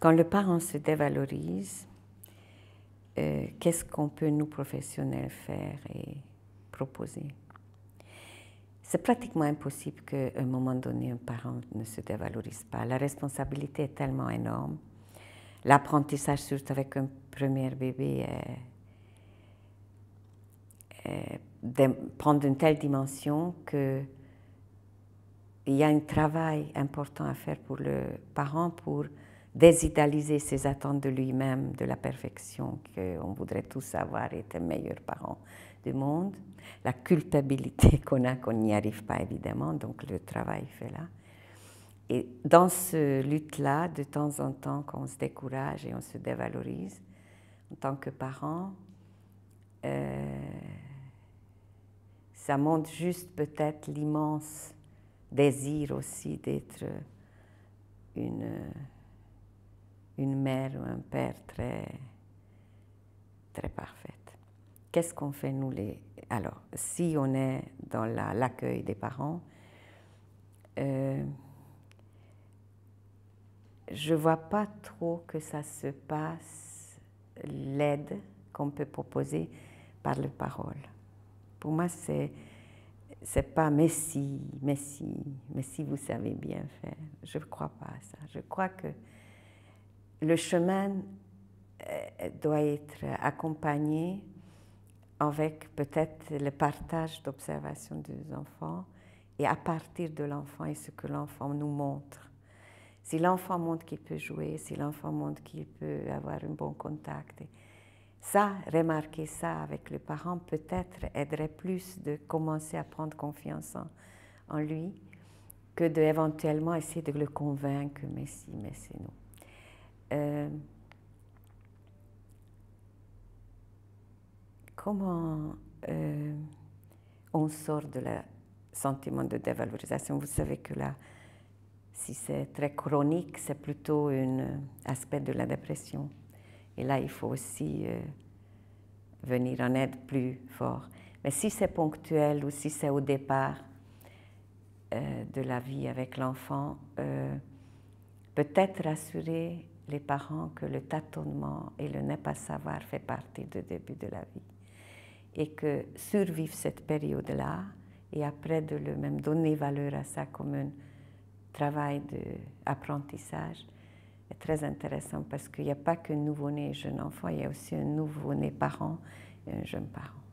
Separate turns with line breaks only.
Quand le parent se dévalorise, euh, qu'est-ce qu'on peut, nous, professionnels, faire et proposer C'est pratiquement impossible qu'à un moment donné, un parent ne se dévalorise pas. La responsabilité est tellement énorme. L'apprentissage, surtout avec un premier bébé, prend une telle dimension qu'il y a un travail important à faire pour le parent pour Désitaliser ses attentes de lui-même, de la perfection qu'on voudrait tous avoir, être meilleurs parents du monde, la culpabilité qu'on a, qu'on n'y arrive pas évidemment, donc le travail fait là. Et dans ce lutte-là, de temps en temps, quand on se décourage et on se dévalorise, en tant que parent, euh, ça montre juste peut-être l'immense désir aussi d'être une une mère ou un père très, très parfaite. Qu'est-ce qu'on fait, nous, les... Alors, si on est dans l'accueil des parents, euh, je ne vois pas trop que ça se passe, l'aide qu'on peut proposer par les paroles. Pour moi, c'est c'est pas mais si, mais si, mais si vous savez bien faire. Je ne crois pas à ça. Je crois que le chemin euh, doit être accompagné avec peut-être le partage d'observations des enfants et à partir de l'enfant et ce que l'enfant nous montre. Si l'enfant montre qu'il peut jouer, si l'enfant montre qu'il peut avoir un bon contact, ça, remarquer ça avec le parent peut-être aiderait plus de commencer à prendre confiance en, lui que d'éventuellement essayer de le convaincre, mais si, mais c'est nous. Euh, comment euh, on sort de la sentiment de dévalorisation. Vous savez que là, si c'est très chronique, c'est plutôt un euh, aspect de la dépression. Et là, il faut aussi venir en aide plus fort. Mais si c'est ponctuel ou si c'est au départ de la vie avec l'enfant, peut-être rassurer les parents que le tâtonnement et le ne pas savoir fait partie du début de la vie et que survivre cette période-là et après de le même donner valeur à ça comme un travail d'apprentissage est très intéressant parce qu'il n'y a pas que nouveau-né et jeune enfant, il y a aussi un nouveau-né parent et un jeune parent.